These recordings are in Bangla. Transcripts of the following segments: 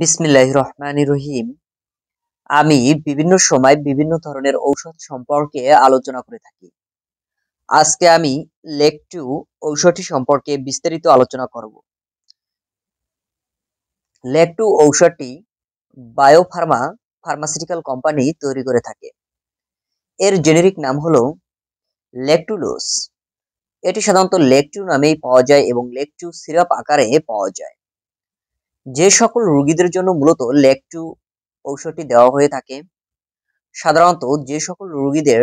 বিসমিল্লাহ রহমান রহিম আমি বিভিন্ন সময় বিভিন্ন ধরনের ঔষধ সম্পর্কে আলোচনা করে থাকি আজকে আমি লেকটু ঔষধটি সম্পর্কে বিস্তারিত আলোচনা করব লেকটু ঔষধটি বায়োফার্মা ফার্মাসিউটিক্যাল কোম্পানি তৈরি করে থাকে এর জেনেরিক নাম হলো লেকটুলোস এটি সাধারণত লেকটু নামেই পাওয়া যায় এবং লেকটু সিরাপ আকারে পাওয়া যায় যে সকল রোগীদের জন্য মূলত লেকটু ঔষধটি দেওয়া হয়ে থাকে সাধারণত যে সকল রোগীদের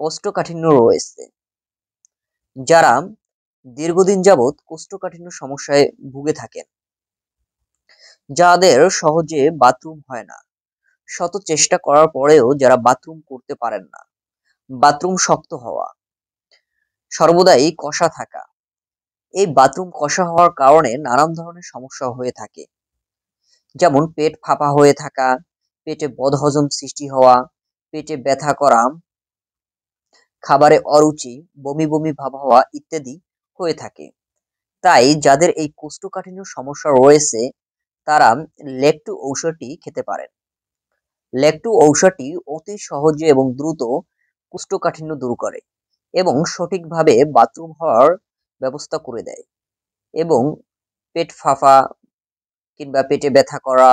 কোষ্ঠকাঠিন্য রয়েছে যারা দীর্ঘদিন যাবৎ কোষ্ঠকাঠিন্য সমস্যায় ভুগে থাকেন যাদের সহজে বাথরুম হয় না শত চেষ্টা করার পরেও যারা বাথরুম করতে পারেন না বাথরুম শক্ত হওয়া সর্বদাই কষা থাকা এই বাথরুম কষা হওয়ার কারণে নানান ধরনের সমস্যা হয়ে থাকে যেমন পেট ফাঁপা হয়ে থাকা পেটে বদহজম সৃষ্টি হওয়া পেটে ব্যথা করা খাবারে অরুচি বমি বমি ভাব হওয়া ইত্যাদি হয়ে থাকে তাই যাদের এই কোষ্ঠকাঠিন্য সমস্যা রয়েছে তারা লেকটু ঔষধটি খেতে পারেন লেকটু ঔষধটি অতি সহজে এবং দ্রুত কোষ্ঠকাঠিন্য দূর করে এবং সঠিকভাবে বাথরুম হওয়ার ব্যবস্থা করে দেয় এবং পেট ফাঁফা কিংবা পেটে ব্যথা করা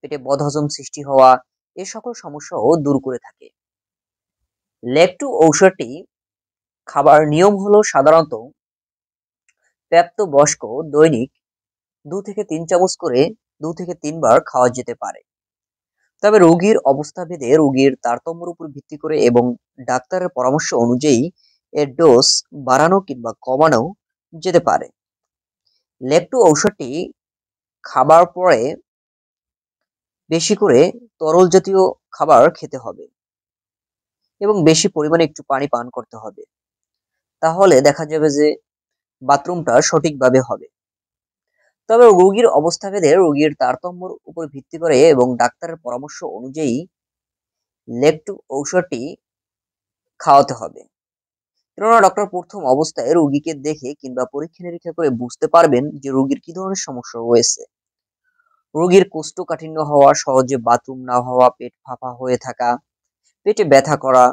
পেটে বদহজম সৃষ্টি হওয়া এ সকল সমস্যাও দূর করে থাকে লেকটু ঔষধটি খাবার নিয়ম হলো সাধারণত প্রাপ্ত বয়স্ক দৈনিক দু থেকে তিন চামচ করে দু থেকে তিনবার খাওয়া যেতে পারে তবে রোগীর অবস্থা ভেদে রোগীর তারতম্যের উপর ভিত্তি করে এবং ডাক্তারের পরামর্শ অনুযায়ী এর ডোজ বাড়ানো কিংবা কমানো যেতে পারে লেকটু ঔষধটি খাবার পরে বেশি করে তরল জাতীয় খাবার খেতে হবে এবং বেশি পরিমাণে একটু পানি পান করতে হবে তাহলে দেখা যাবে যে বাথরুমটা সঠিকভাবে হবে তবে রোগীর অবস্থা ভেদে রোগীর তারতম্যর উপর ভিত্তি করে এবং ডাক্তারের পরামর্শ অনুযায়ী লেপটু ঔষধটি খাওয়াতে হবে কেননা ডক্টর প্রথম অবস্থায় রোগীকে দেখে কিংবা পরীক্ষা নিরীক্ষা করে বুঝতে পারবেন যে রোগীর কি ধরনের সমস্যা রয়েছে রোগীর কোষ্ঠকাঠিন্য হওয়া সহজে বাথরুম না হওয়া পেট ফাঁপা হয়ে থাকা পেটে ব্যথা করা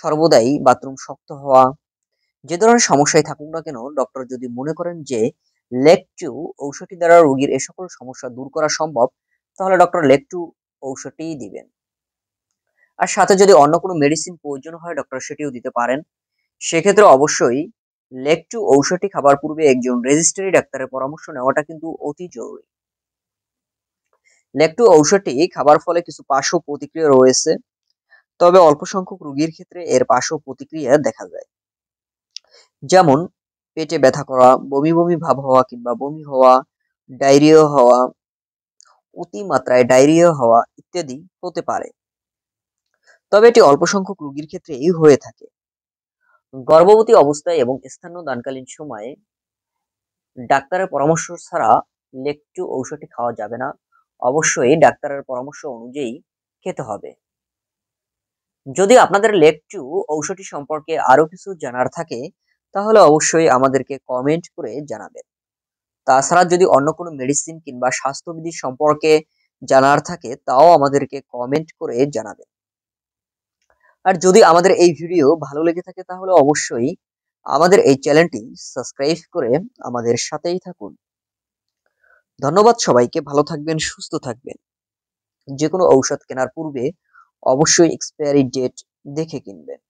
সর্বদাই বাথরুম শক্ত হওয়া যে ধরনের সমস্যায় থাকুক না কেন ডক্টর যদি মনে করেন যে লেকটু ঔষধটি দ্বারা রোগীর এ সকল সমস্যা দূর করা সম্ভব তাহলে ডক্টর লেকটু ঔষধটিই দিবেন আর সাথে যদি অন্য কোনো মেডিসিন প্রয়োজন হয় ডক্টর সেটিও দিতে পারেন সেক্ষেত্রে অবশ্যই লেকটু ঔষধটি খাবার পূর্বে একজন রেজিস্ট্রি ডাক্তারের পরামর্শ নেওয়াটা কিন্তু অতি জরুরি লেকটু ঔষধটি খাবার ফলে কিছু পার্শ্ব প্রতিক্রিয়া রয়েছে তবে অল্প সংখ্যক রোগীর ক্ষেত্রে এর পার্শ্ব প্রতিক্রিয়া দেখা যায় যেমন পেটে ব্যথা করা বমি বমি ভাব হওয়া কিংবা বমি হওয়া ডায়রিয়া হওয়া অতিমাত্রায় ডায়রিয়া হওয়া ইত্যাদি হতে পারে তবে এটি অল্প সংখ্যক রোগীর ক্ষেত্রেই হয়ে থাকে গর্ভবতী অবস্থায় এবং স্থানীয় দানকালীন সময়ে ডাক্তারের পরামর্শ ছাড়া লেকটু ঔষধটি খাওয়া যাবে না অবশ্যই ডাক্তারের পরামর্শ অনুযায়ী খেতে হবে যদি আপনাদের লেকটু ঔষধটি সম্পর্কে আরও কিছু জানার থাকে তাহলে অবশ্যই আমাদেরকে কমেন্ট করে জানাবেন তাছাড়া যদি অন্য কোনো মেডিসিন কিংবা স্বাস্থ্যবিধি সম্পর্কে জানার থাকে তাও আমাদেরকে কমেন্ট করে জানাবেন আর যদি আমাদের এই ভিডিও ভালো লেগে থাকে তাহলে অবশ্যই আমাদের এই চ্যানেলটি সাবস্ক্রাইব করে আমাদের সাথেই থাকুন ধন্যবাদ সবাইকে ভালো থাকবেন সুস্থ থাকবেন যে কোনো ঔষধ কেনার পূর্বে অবশ্যই এক্সপায়ারি ডেট দেখে কিনবেন